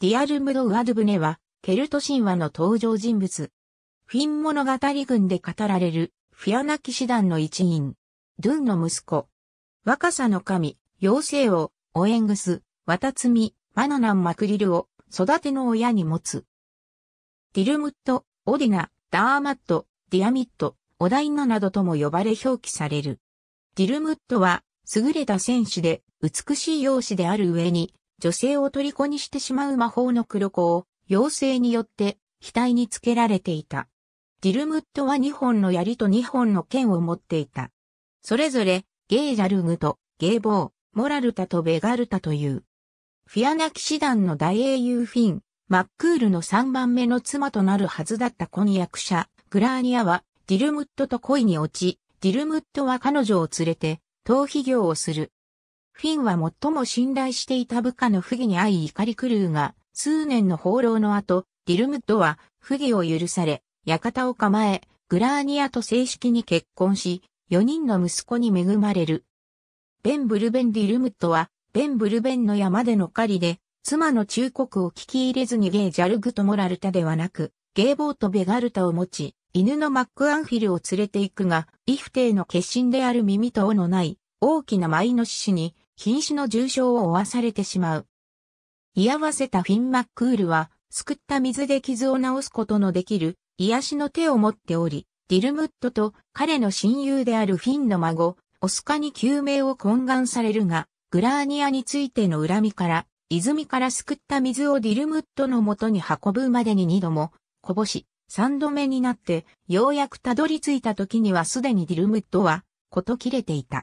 ディアルムド・ウアドゥブネは、ケルト神話の登場人物。フィン物語群で語られる、フィアナ騎士団の一員。ドゥンの息子。若さの神、妖精を、オエングス、ワタツミ、マナナン・マクリルを、育ての親に持つ。ディルムット、オディナ、ダーマット、ディアミット、オダイナなどとも呼ばれ表記される。ディルムットは、優れた戦士で、美しい容姿である上に、女性を虜にしてしまう魔法の黒子を、妖精によって、額につけられていた。ディルムットは2本の槍と2本の剣を持っていた。それぞれ、ゲージャルグと、ゲーボー、モラルタとベガルタという。フィアナ騎士団の大英雄フィン、マックールの3番目の妻となるはずだった婚約者、グラーニアは、ディルムットと恋に落ち、ディルムットは彼女を連れて、逃避業をする。フィンは最も信頼していた部下の不義に遭い怒り狂うが、数年の放浪の後、ディルムッドは不義を許され、館を構え、グラーニアと正式に結婚し、4人の息子に恵まれる。ベン・ブルベン・ディルムッドは、ベン・ブルベンの山での狩りで、妻の忠告を聞き入れずにゲイ・ジャルグとモラルタではなく、ゲイボート・ベガルタを持ち、犬のマックアンフィルを連れて行くが、イフテイの決心である耳と尾のない、大きな舞の獅子に、瀕死の重傷を負わされてしまう。居合わせたフィン・マックールは、救った水で傷を治すことのできる癒しの手を持っており、ディルムットと彼の親友であるフィンの孫、オスカに救命を懇願されるが、グラーニアについての恨みから、泉から救った水をディルムットの元に運ぶまでに二度も、こぼし、三度目になって、ようやくたどり着いた時にはすでにディルムットは、こと切れていた。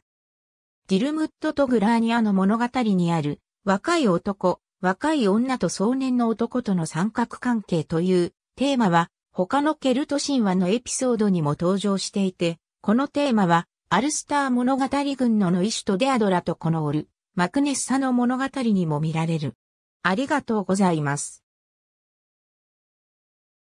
ディルムット・トグラーニアの物語にある、若い男、若い女と壮年の男との三角関係というテーマは、他のケルト神話のエピソードにも登場していて、このテーマは、アルスター物語群のノイシュとデアドラとコノール、マクネッサの物語にも見られる。ありがとうございます。